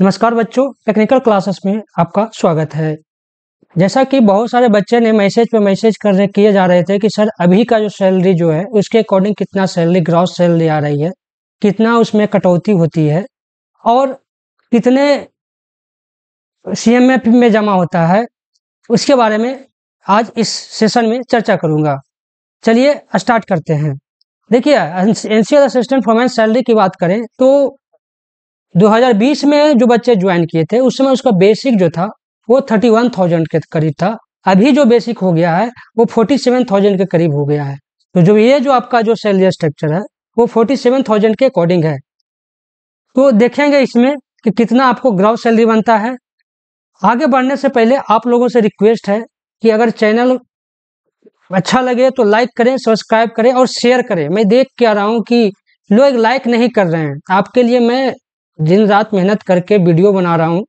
नमस्कार बच्चों technical classes में आपका स्वागत है जैसा कि बहुत सारे बच्चे ने मैसेज पे मैसेज कर रहे किए जा रहे थे कि सर अभी का जो सैलरी जो है उसके अकॉर्डिंग कितना सैलरी ग्रॉस सैलरी आ रही है कितना उसमें कटौती होती है और कितने सीएमएफ में जमा होता है उसके बारे में आज इस सेशन में चर्चा करूँगा चलिए स्टार्ट करते हैं देखिए एनसीएल असिस्टेंट फॉर्मेंस सैलरी की बात करें तो 2020 में जो बच्चे ज्वाइन किए थे उस समय उसका बेसिक जो था वो 31,000 के करीब था अभी जो बेसिक हो गया है वो 47,000 के करीब हो गया है तो जो ये जो आपका जो सैलरी स्ट्रक्चर है वो 47,000 के अकॉर्डिंग है तो देखेंगे इसमें कि कितना आपको ग्राउ सैलरी बनता है आगे बढ़ने से पहले आप लोगों से रिक्वेस्ट है कि अगर चैनल अच्छा लगे तो लाइक करें सब्सक्राइब करें और शेयर करें मैं देख के आ रहा हूँ कि लोग लाइक नहीं कर रहे हैं आपके लिए मैं दिन रात मेहनत करके वीडियो बना रहा हूँ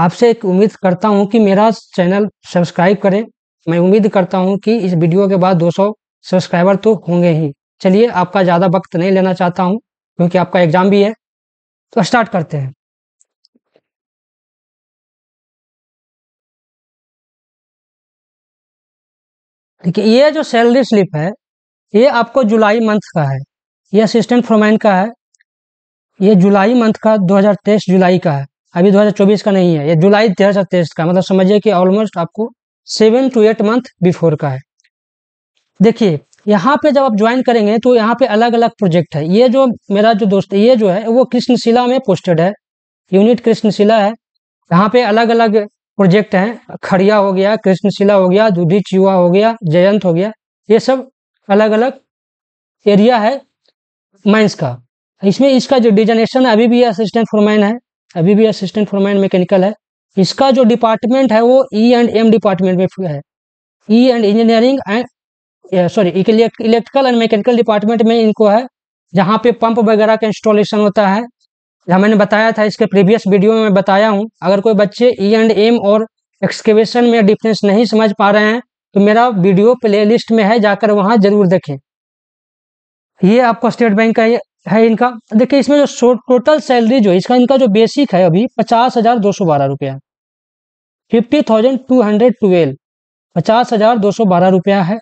आपसे एक उम्मीद करता हूँ कि मेरा चैनल सब्सक्राइब करें मैं उम्मीद करता हूँ कि इस वीडियो के बाद 200 सब्सक्राइबर तो होंगे ही चलिए आपका ज़्यादा वक्त नहीं लेना चाहता हूँ क्योंकि आपका एग्ज़ाम भी है तो स्टार्ट करते हैं देखिए ये जो सैलरी स्लिप है ये आपको जुलाई मंथ का है ये असिस्टेंट फॉरमैन का है ये जुलाई मंथ का 2023 जुलाई का है अभी 2024 का नहीं है ये जुलाई तेरह हजार तेईस का मतलब समझिए कि ऑलमोस्ट आपको seven to eight month before का है देखिए यहाँ पे जब आप ज्वाइन करेंगे तो यहाँ पे अलग अलग प्रोजेक्ट है ये जो मेरा जो दोस्त ये जो है वो कृष्णशिला में पोस्टेड है यूनिट कृष्णशिला है यहाँ पे अलग अलग प्रोजेक्ट हैं खड़िया हो गया कृष्णशिला हो गया दूधी चुआ हो गया जयंत हो गया ये सब अलग अलग एरिया है माइंस का इसमें इसका जो डिजनेशन अभी भी असिस्टेंट फोरमैन है अभी भी असिस्टेंट फोरमैन मैकेनिकल है इसका जो डिपार्टमेंट है वो ई एंड एम डिपार्टमेंट में है E and engineering and sorry electrical and mechanical department में इनको है जहाँ पे पंप वगैरह का इंस्टॉलेशन होता है जहाँ मैंने बताया था इसके प्रीवियस वीडियो में मैं बताया हूँ अगर कोई बच्चे ई एंड एम और एक्सकेवेशन में डिफरेंस नहीं समझ पा रहे हैं तो मेरा वीडियो प्लेलिस्ट में है जाकर वहाँ जरूर देखें ये आपको स्टेट बैंक का है इनका देखिए इसमें जो टोटल सैलरी जो है इसका इनका जो बेसिक है अभी पचास हजार दो सौ बारह रुपया fifty thousand two hundred twelve पचास हजार दो सौ बारह रुपया है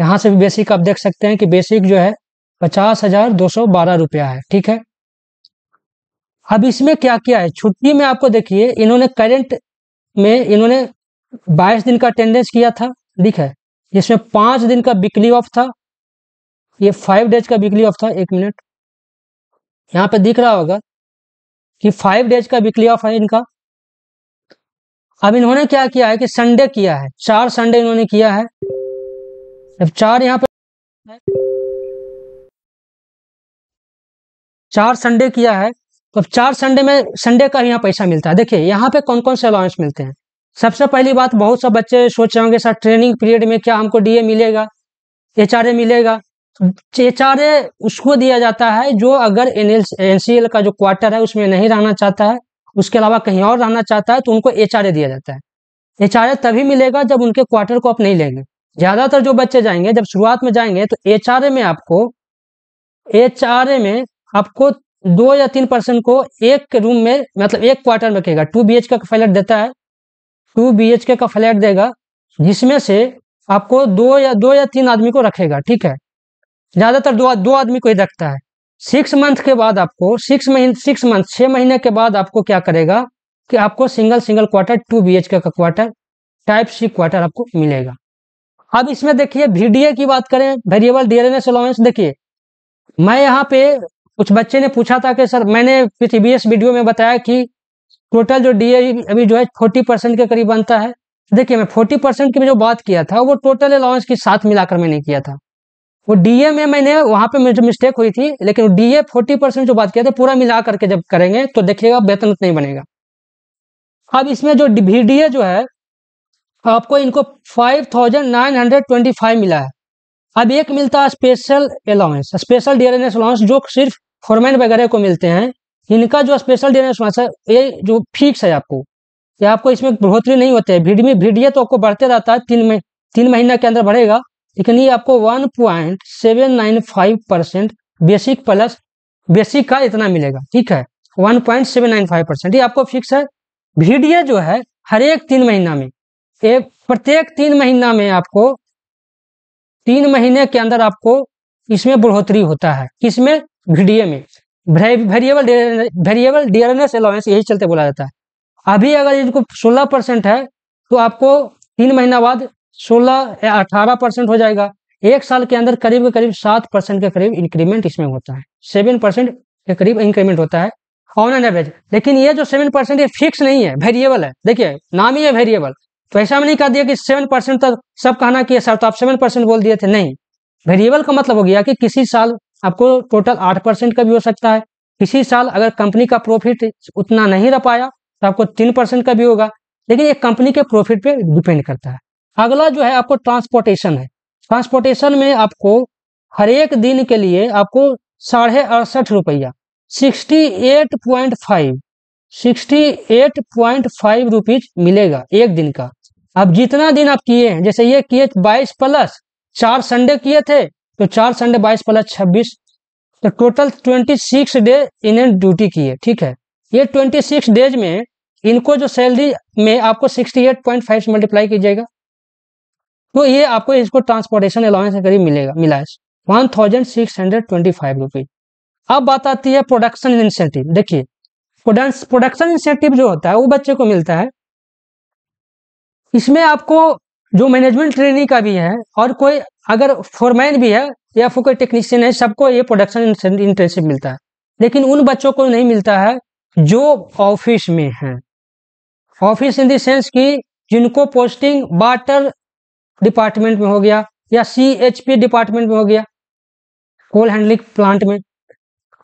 यहाँ से भी बेसिक आप देख सकते हैं कि बेसिक जो है पचास हजार दो सौ बारह रुपया है ठीक है अब इसमें क्या क्या है छुट्टी में आपको देखिए इन्होंने करेंट में इन्होंने बाईस दिन का अटेंडेंस किया था ठीक है इसमें पांच दिन का वीकली ऑफ था ये फाइव डेज का वीकली ऑफ था एक मिनट यहाँ पे दिख रहा होगा कि फाइव डेज का वीकली ऑफ है इनका अब इन्होंने क्या किया है कि संडे किया है चार संडे इन्होंने किया है अब चार यहाँ पे चार संडे किया है तो अब चार संडे में संडे का यहाँ पैसा मिलता है देखिए यहाँ पे कौन कौन से अलाउंस मिलते हैं सबसे पहली बात बहुत सब बच्चे सोच रहे होंगे सर ट्रेनिंग पीरियड में क्या हमको डीए मिलेगा एच मिलेगा चेचारे उसको दिया जाता है जो अगर एन एनसीएल का जो क्वार्टर है उसमें नहीं रहना चाहता है उसके अलावा कहीं और रहना चाहता है तो उनको एच दिया जाता है एच तभी मिलेगा जब उनके क्वार्टर को आप नहीं लेंगे ज्यादातर जो बच्चे जाएंगे जब शुरुआत में जाएंगे तो एच में आपको एच में आपको दो या तीन पर्सन को एक रूम में मतलब एक क्वार्टर में कहेगा टू बी का फ्लैट देता है टू बी का फ्लैट देगा जिसमें से आपको दो या दो या तीन आदमी को रखेगा ठीक है ज़्यादातर दो दो आदमी को ही रखता है सिक्स मंथ के बाद आपको सिक्स महीने सिक्स मंथ छः महीने के बाद आपको क्या करेगा कि आपको single single quarter two B H का क्वार्टर टाइप सी क्वार्टर आपको मिलेगा अब इसमें देखिए वीडीए की बात करें वेरिएबल एस अलाउंस देखिए मैं यहाँ पे कुछ बच्चे ने पूछा था कि सर मैंने प्रीवियस वीडियो में बताया कि टोटल जो डी अभी जो है फोर्टी परसेंट के करीब बनता है देखिए मैं फोर्टी परसेंट की जो बात किया था वो टोटल अलाउंस के साथ मिलाकर मैंने किया था वो डीए में मैंने वहां पे मिस्टेक हुई थी लेकिन डीए फोर्टी परसेंट जो बात किया था पूरा मिला करके जब करेंगे तो देखिएगा वेतन उतना ही बनेगा अब इसमें जो ए जो है आपको इनको five thousand nine hundred twenty five मिला है अब एक मिलता है special allowance special DNS allowance जो सिर्फ फॉरमैन वगैरह को मिलते हैं इनका जो स्पेशल डीएनएस अलाउंस है ये जो फिक्स है आपको ये आपको इसमें बढ़ोतरी नहीं होती है भीड़ में भीड़िए तो आपको बढ़ते रहता है तीन में तीन महीना के अंदर बढ़ेगा लेकिन ये आपको 1.795 परसेंट बेसिक प्लस बेसिक का इतना मिलेगा ठीक है 1.795 परसेंट ये आपको फिक्स है वीडियो जो है हर एक तीन महीना में ये प्रत्येक तीन महीना में आपको तीन महीने के अंदर आपको इसमें बढ़ोतरी होता है किसमें वीडियो में वेरिएबल वेरिएबल डीआरएनएस अलाउंस यही चलते बोला जाता है अभी अगर इनको सोलह परसेंट है तो आपको तीन महीना बाद सोलह या अठारह परसेंट हो जाएगा एक साल के अंदर करीब के करीब सात परसेंट के करीब इंक्रीमेंट इसमें होता है सेवन परसेंट के करीब इंक्रीमेंट होता है ऑन एन एवरेज लेकिन ये जो सेवन परसेंट ये फिक्स नहीं है वेरिएबल है देखिए नाम ही है वेरिएबल तो ऐसा में नहीं कह दिया कि सेवन परसेंट तक सब कहना कि सर तो आप सेवन परसेंट बोल दिए थे नहीं वेरिएबल का मतलब हो गया कि किसी साल आपको टोटल आठ परसेंट का भी हो सकता है किसी साल अगर कंपनी का प्रॉफिट उतना नहीं रह पाया तो आपको तीन परसेंट का भी होगा लेकिन ये कंपनी के प्रॉफिट पर डिपेंड करता है अगला जो है आपको ट्रांसपोर्टेशन है ट्रांसपोर्टेशन में आपको हर एक दिन के लिए आपको साढ़े अड़सठ रुपया sixty eight point five sixty eight point five rupees मिलेगा एक दिन का अब जितना दिन आप किए हैं जैसे ये किए बाईस प्लस चार संडे किए थे तो चार संडे बाईस प्लस छब्बीस तो टोटल ट्वेंटी सिक्स डे इन्हें ड्यूटी की है ठीक है ये ट्वेंटी सिक्स डेज में इनको जो सैलरी में आपको सिक्सटी एट पॉइंट फाइव से मल्टीप्लाई कीजिएगा तो ये आपको इसको ट्रांसपोर्टेशन अलाउंस के करीब मिलेगा मिला है one thousand six hundred twenty five rupees अब बात आती है प्रोडक्शन इंसेंटिव देखिए प्रोडक्शन इंसेंटिव जो होता है वो बच्चे को मिलता है इसमें आपको जो मैनेजमेंट ट्रेनिंग का भी है और कोई अगर फोरमैन भी है या फिर कोई टेक्नीशियन है सबको ये प्रोडक्शन इंटर्नशिप मिलता है लेकिन उन बच्चों को नहीं मिलता है जो ऑफिस में है ऑफिस इन देंस की जिनको पोस्टिंग बाटर डिपार्टमेंट में हो गया या सी डिपार्टमेंट में हो गया कोल हैंडलिंग प्लांट में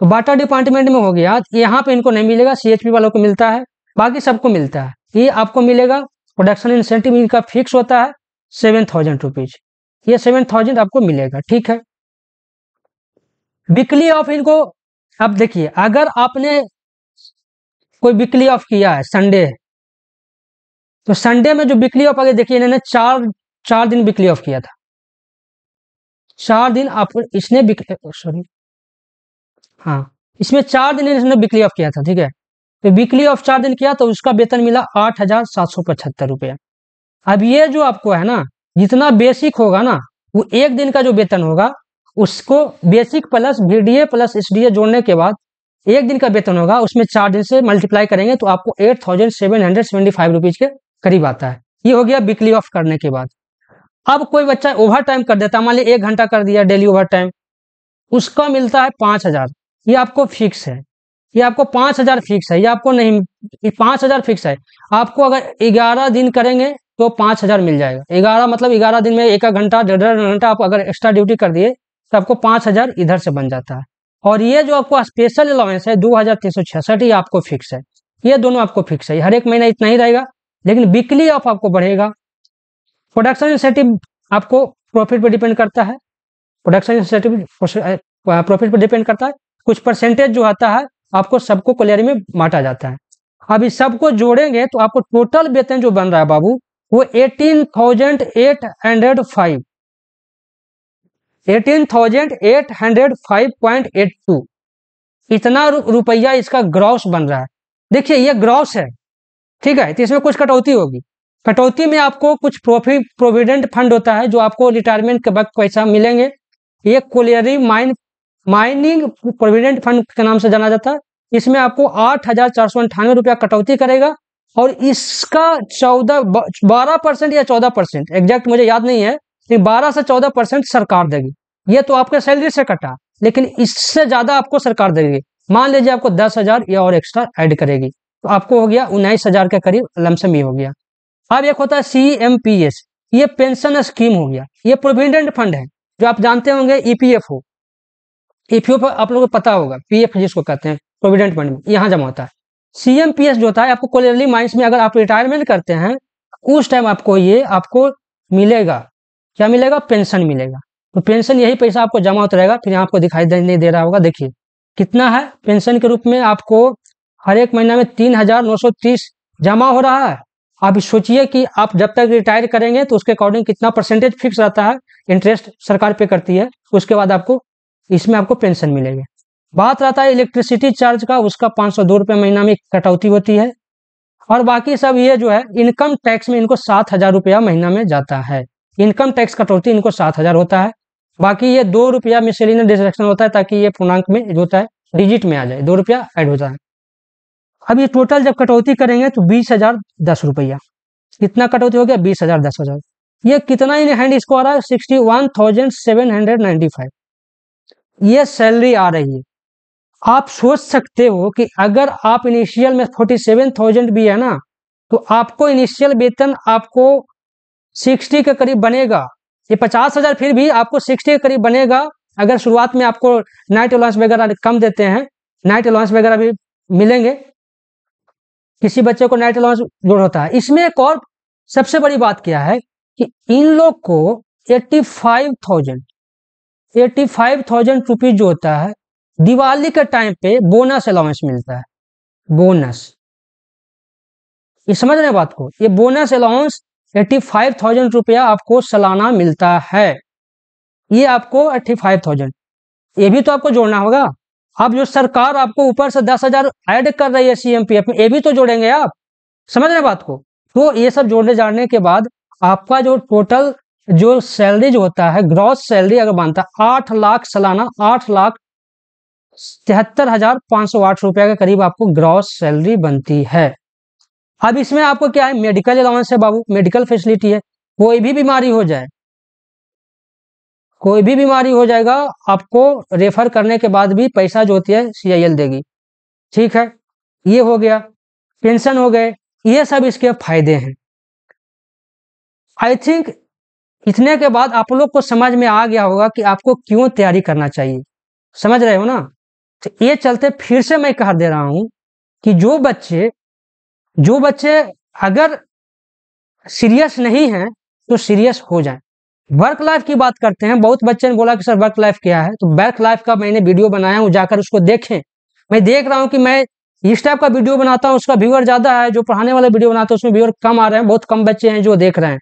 तो बाटा डिपार्टमेंट में हो गया यहाँ पे इनको नहीं मिलेगा सी वालों को मिलता है बाकी सबको मिलता है ये आपको मिलेगा प्रोडक्शन इंसेंटिव इनका फिक्स होता है सेवन थाउजेंड रुपीज ये सेवन थाउजेंड आपको मिलेगा ठीक है बिकली ऑफ इनको अब देखिए अगर आपने कोई बिकली ऑफ किया है संडे तो संडे में जो बिकली ऑफ आगे देखिए इन्होंने चार चार दिन बिक्री ऑफ किया था चार दिन आप इसने सॉरी हाँ इसमें चार दिन इसने बिक्री ऑफ किया था ठीक है तो वीकली ऑफ चार दिन किया तो उसका वेतन मिला आठ हजार सात सौ पचहत्तर रुपया अब ये जो आपको है ना जितना बेसिक होगा ना वो एक दिन का जो वेतन होगा उसको basic plus B plus S जोड़ने के बाद एक दिन का वेतन होगा उसमें चार दिन से मल्टीप्लाई करेंगे तो आपको eight thousand seven hundred seventy five rupees के करीब आता है ये हो गया बिकली ऑफ करने के बाद अब कोई बच्चा ओवर टाइम कर देता है मान ली एक घंटा कर दिया डेली ओवर टाइम उसका मिलता है पाँच हजार ये आपको फिक्स है ये आपको पाँच हजार फिक्स है ये आपको नहीं पाँच हजार फिक्स है आपको अगर ग्यारह दिन करेंगे तो पाँच हजार मिल जाएगा ग्यारह मतलब ग्यारह दिन में एक घंटा डेढ़ घंटा आप अगर एक्स्ट्रा ड्यूटी कर दिए तो आपको पाँच हजार इधर से बन जाता है और ये जो आपको स्पेशल अलाउंस है दो हजार तीन सौ छियासठ ये आपको फिक्स है ये दोनों आपको फिक्स है हर एक महीना इतना ही रहेगा लेकिन वीकली ऑफ आपको बढ़ेगा प्रोडक्शन इंसेंटिव आपको प्रॉफिट पर डिपेंड करता है प्रोडक्शन इंसेंटिव प्रॉफिट पर डिपेंड करता है कुछ परसेंटेज जो आता है आपको सबको कलेरी में बांटा जाता है अब इस सबको जोड़ेंगे तो आपको टोटल वेतन जो बन रहा है बाबू वो eighteen thousand eight hundred five eighteen thousand eight hundred five point eight two इतना रुपया इसका ग्रॉस बन रहा है देखिए ये ग्रॉस है ठीक है तो इसमें कुछ कटौती होगी कटौती में आपको कुछ प्रोफिट प्रोविडेंट फंड होता है जो आपको रिटायरमेंट के वक्त पैसा मिलेंगे ये colliery mine mining provident fund के नाम से जाना जाता है इसमें आपको आठ हजार चार सौ अंठानवे रुपया कटौती करेगा और इसका चौदह बारह परसेंट या चौदह परसेंट एग्जैक्ट मुझे याद नहीं है लेकिन बारह से चौदह परसेंट सरकार देगी ये तो आपके सैलरी से कटा लेकिन इससे ज्यादा आपको सरकार देगी मान लीजिए आपको दस हजार या और एक्स्ट्रा एड करेगी तो आपको हो गया उन्नीस हजार के करीब लमसम ही हो गया अब एक होता है सी एम पी एस ये पेंशन स्कीम हो गया ये प्रोविडेंट फंड है जो आप जानते होंगे ईपीएफओ e e ईपीएफ आप लोगों को पता होगा पीएफ जिसको कहते हैं प्रोविडेंट फंड में यहाँ जमा होता है सीएमपीएस जो होता है आपको कोलेरली माइंस में अगर आप रिटायरमेंट करते हैं उस टाइम आपको ये आपको मिलेगा क्या मिलेगा पेंशन मिलेगा तो पेंशन यही पैसा आपको जमा होता रहेगा फिर यहाँ आपको दिखाई नहीं दे रहा होगा देखिए कितना है पेंशन के रूप में आपको हर एक महीना में तीन हजार नौ सौ तीस जमा हो रहा है आप सोचिए कि आप जब तक रिटायर करेंगे तो उसके अकॉर्डिंग कितना परसेंटेज फिक्स रहता है इंटरेस्ट सरकार पे करती है उसके बाद आपको इसमें आपको पेंशन मिलेगी बात रहता है इलेक्ट्रिसिटी चार्ज का उसका पाँच सौ दो महीना में कटौती होती है और बाकी सब ये जो है इनकम टैक्स में इनको सात हजार रुपया महीना में जाता है इनकम टैक्स कटौती इनको सात हजार होता है बाकी ये दो रुपया मिसलिनियस डिस्ट्रक्शन होता है ताकि ये पूर्णांक में जो होता है डिजिट में आ जाए दो रुपया ऐड होता है अब ये टोटल जब कटौती करेंगे तो बीस हजार दस रुपया कितना कटौती हो गया बीस हजार दस हजार ये कितना इन हैंड इसको आ रहा है sixty one thousand seven hundred ninety five ये सैलरी आ रही है आप सोच सकते हो कि अगर आप इनिशियल में फोर्टी सेवन थाउजेंड भी है ना तो आपको इनिशियल वेतन आपको सिक्सटी के करीब बनेगा ये पचास हजार फिर भी आपको सिक्सटी के करीब बनेगा अगर शुरुआत में आपको नाइट अलाउंस वगैरह कम देते हैं नाइट अलाउंस वगैरह भी मिलेंगे किसी बच्चे को नाइट अलाउंस जोड़ होता है इसमें एक और सबसे बड़ी बात क्या है कि इन लोग को eighty five thousand eighty five thousand rupees जो होता है दिवाली के टाइम पे बोनस अलाउंस मिलता है बोनस ये समझ रहे बात को ये bonus allowance eighty five thousand रुपया आपको सालाना मिलता है ये आपको एट्टी फाइव थाउजेंड ये भी तो आपको जोड़ना होगा अब जो सरकार आपको ऊपर से दस हजार ऐड कर रही है सीएमपीएफ में ये भी तो जोड़ेंगे आप समझ रहे बात को तो ये सब जोड़ने जाने के बाद आपका जो टोटल जो सैलरी जो होता है ग्रॉस सैलरी अगर मानता है आठ लाख सालाना आठ लाख तिहत्तर हजार पांच सौ आठ रुपया के करीब आपको ग्रॉस सैलरी बनती है अब इसमें आपको क्या है मेडिकल अलाउंस है बाबू मेडिकल फैसिलिटी है कोई भी बीमारी हो जाए कोई भी बीमारी हो जाएगा आपको रेफर करने के बाद भी पैसा जो होती है सीआईएल देगी ठीक है ये हो गया पेंशन हो गए ये सब इसके फायदे हैं आई थिंक इतने के बाद आप लोग को समझ में आ गया होगा कि आपको क्यों तैयारी करना चाहिए समझ रहे हो ना तो ये चलते फिर से मैं कह दे रहा हूं कि जो बच्चे जो बच्चे अगर सीरियस नहीं हैं तो सीरियस हो जाएं वर्क लाइफ की बात करते हैं बहुत बच्चे ने बोला कि सर वर्क लाइफ क्या है तो वर्क लाइफ का मैंने वीडियो बनाया हूँ जाकर उसको देखें मैं देख रहा हूँ कि मैं इस टाइप का वीडियो बनाता हूँ उसका व्यूअर ज्यादा है जो पढ़ाने वाला वीडियो बनाता हूँ उसमें व्यूअर कम आ रहे हैं बहुत कम बच्चे हैं जो देख रहे हैं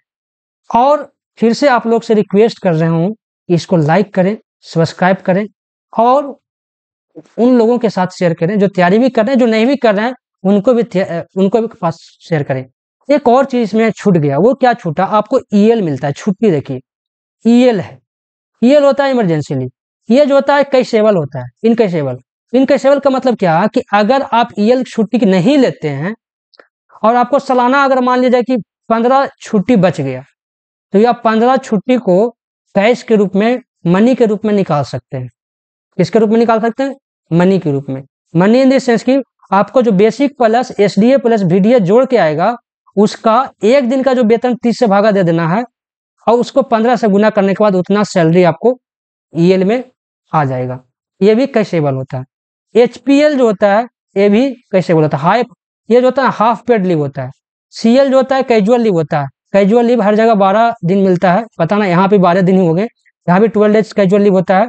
और फिर से आप लोग से रिक्वेस्ट कर रहे हूँ कि इसको लाइक करें सब्सक्राइब करें और उन लोगों के साथ शेयर करें जो तैयारी भी कर रहे हैं जो नहीं भी कर रहे हैं उनको भी उनको भी पास शेयर करें एक और चीज में छूट गया वो क्या छूटा आपको ईएल e मिलता है छुट्टी देखिए ईएल है ईएल होता है इमरजेंसी लीव ये जो होता है कैसेबल होता है इनकैसेबल इनकैसेबल का मतलब क्या कि अगर आप ईएल छुट्टी नहीं लेते हैं और आपको सालाना अगर मान लिया जाए कि पंद्रह छुट्टी बच गया तो यह पंद्रह छुट्टी को कैश के रूप में मनी के रूप में निकाल सकते हैं किसके रूप में निकाल सकते हैं मनी के रूप में मनी इन देंस की आपको जो basic plus SDA plus VDA जोड़ के आएगा उसका एक दिन का जो वेतन तीस से भागा दे देना है और उसको पंद्रह से गुना करने के बाद उतना सैलरी आपको ई e में आ जाएगा ये भी कैशेबल होता है एच जो होता है ये भी कैशेबल होता है हाई ये जो होता है हाफ पेड लीव होता है सी जो होता है कैजुअल लीव होता है कैजुअल लीव हर जगह बारह दिन मिलता है पता ना यहाँ पे बारह दिन ही हो गए यहाँ भी ट्वेल्व डेज कैजुअल लीव होता है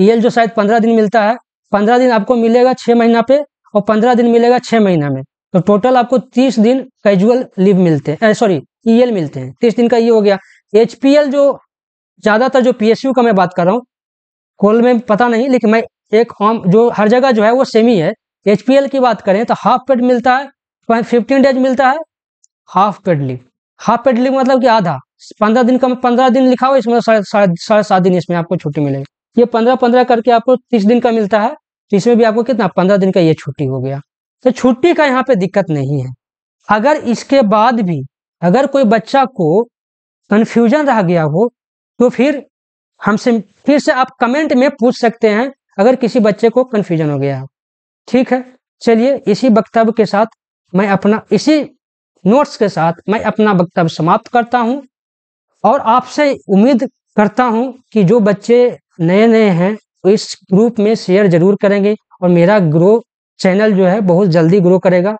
ई e जो शायद पंद्रह दिन मिलता है पंद्रह दिन आपको मिलेगा छः महीना पे और पंद्रह दिन मिलेगा छः महीना में तो टोटल आपको तीस दिन कैजुअल लीव मिलते हैं सॉरी ईएल मिलते हैं तीस दिन का ये हो गया एचपीएल जो ज़्यादातर जो पी का मैं बात कर रहा हूँ कोल में पता नहीं लेकिन मैं एक आम जो हर जगह जो है वो सेम ही है एच की बात करें तो हाफ पेड मिलता है फिफ्टीन डेज मिलता है half paid leave half paid leave मतलब कि आधा पंद्रह दिन का पंद्रह दिन लिखा हुआ इसमें साढ़े सात दिन इसमें आपको छुट्टी मिलेगी ये पंद्रह पंद्रह करके आपको तीस दिन का मिलता है तो इसमें भी आपको कितना पंद्रह दिन का ये छुट्टी हो गया तो छुट्टी का यहाँ पे दिक्कत नहीं है अगर इसके बाद भी अगर कोई बच्चा को कन्फ्यूजन रह गया हो तो फिर हमसे फिर से आप कमेंट में पूछ सकते हैं अगर किसी बच्चे को कन्फ्यूजन हो गया हो ठीक है चलिए इसी वक्तव्य के साथ मैं अपना इसी नोट्स के साथ मैं अपना वक्तव्य समाप्त करता हूँ और आपसे उम्मीद करता हूँ कि जो बच्चे नए नए हैं तो इस ग्रुप में शेयर जरूर करेंगे और मेरा ग्रो चैनल जो है बहुत जल्दी ग्रो करेगा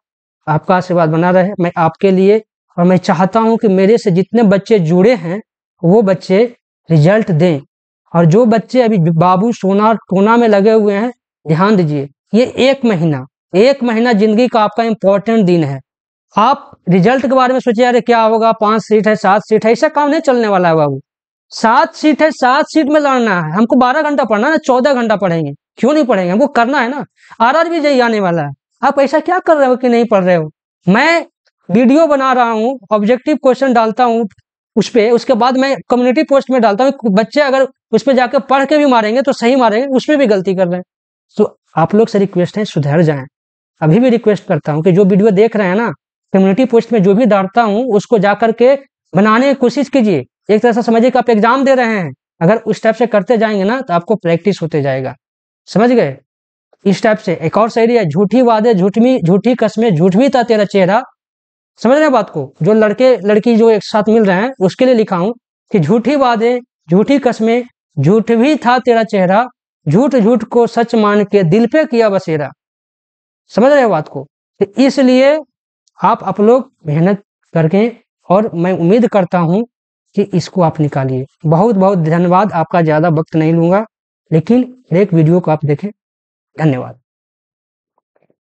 आपका आशीर्वाद बना रहे मैं आपके लिए और मैं चाहता हूँ कि मेरे से जितने बच्चे जुड़े हैं वो बच्चे रिजल्ट दें और जो बच्चे अभी बाबू सोना टोना में लगे हुए हैं ध्यान दीजिए ये एक महीना एक महीना जिंदगी का आपका इम्पोर्टेंट दिन है आप रिजल्ट के बारे में सोचे अरे क्या होगा पांच सीट है सात सीट है ऐसा काम नहीं चलने वाला है बाबू सात सीट है सात सीट में लड़ना है हमको बारह घंटा पढ़ना है चौदह घंटा पढ़ेंगे क्यों नहीं पढ़ेंगे हमको करना है ना आर आर आने वाला है आप ऐसा क्या कर रहे हो कि नहीं पढ़ रहे हो मैं वीडियो बना रहा हूँ ऑब्जेक्टिव क्वेश्चन डालता हूँ उस पर उसके बाद मैं कम्युनिटी पोस्ट में डालता हूँ बच्चे अगर उस पर जाकर पढ़ के भी मारेंगे तो सही मारेंगे उसमें भी गलती कर रहे हैं तो आप लोग से रिक्वेस्ट है सुधर जाएं अभी भी रिक्वेस्ट करता हूँ कि जो वीडियो देख रहे हैं ना कम्युनिटी पोस्ट में जो भी डालता हूँ उसको जा करके बनाने की कोशिश कीजिए एक तरह से समझिए कि आप एग्जाम दे रहे हैं अगर उस टाइप से करते जाएंगे ना तो आपको प्रैक्टिस होते जाएगा समझ गए इस टाइप से एक और शहरी है झूठी वादे झूठी झूठी कस्में भी था तेरा चेहरा समझ रहे बात को जो लड़के लड़की जो एक साथ मिल रहे हैं उसके लिए लिखा हूं कि झूठी वादे झूठी कस्में झूठ भी था तेरा चेहरा झूठ झूठ को सच मान के दिल पे किया बसेरा समझ रहे बात को तो इसलिए आप आप लोग मेहनत करके और मैं उम्मीद करता हूँ कि इसको आप निकालिए बहुत बहुत धन्यवाद आपका ज़्यादा वक्त नहीं लूंगा लेकिन एक वीडियो को आप देखें धन्यवाद